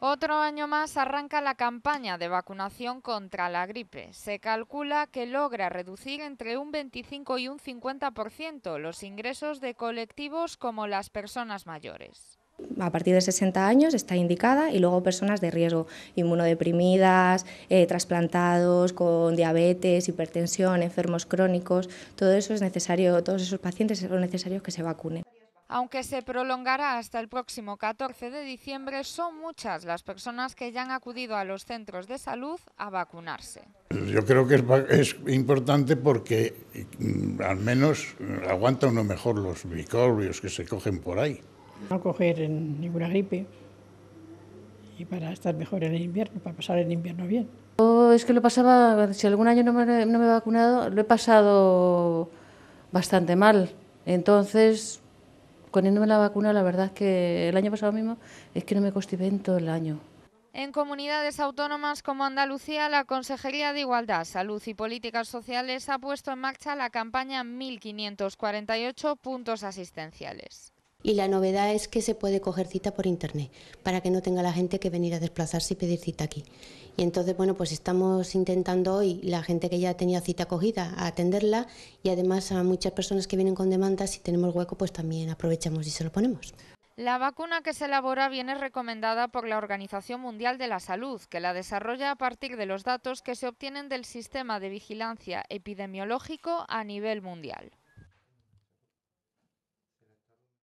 Otro año más arranca la campaña de vacunación contra la gripe. Se calcula que logra reducir entre un 25 y un 50% los ingresos de colectivos como las personas mayores. A partir de 60 años está indicada y luego personas de riesgo, inmunodeprimidas, eh, trasplantados, con diabetes, hipertensión, enfermos crónicos, todo eso es necesario, todos esos pacientes son necesarios que se vacunen. Aunque se prolongará hasta el próximo 14 de diciembre, son muchas las personas que ya han acudido a los centros de salud a vacunarse. Yo creo que es, importante porque mm, al menos mm, aguanta uno mejor los microbios que se cogen por ahí. No coger ninguna gripe y para estar mejor en el invierno, para pasar el invierno bien. es que lo pasaba, si algún año no me, no me he vacunado, lo he pasado bastante mal. Entonces, poniéndome la vacuna, la verdad es que el año pasado mismo es que no me constipé en todo el año. En comunidades autónomas como Andalucía, la Consejería de Igualdad, Salud y Políticas Sociales ha puesto en marcha la campaña 1548 puntos asistenciales. Y la novedad es que se puede coger cita por internet, para que no tenga la gente que venir a desplazarse y pedir cita aquí. Y entonces, bueno, pues estamos intentando hoy la gente que ya tenía cita cogida a atenderla y además a muchas personas que vienen con demanda, si tenemos hueco, pues también aprovechamos y se lo ponemos. La vacuna que se elabora viene recomendada por la Organización Mundial de la Salud, que la desarrolla a partir de los datos que se obtienen del sistema de vigilancia epidemiológico a nivel mundial.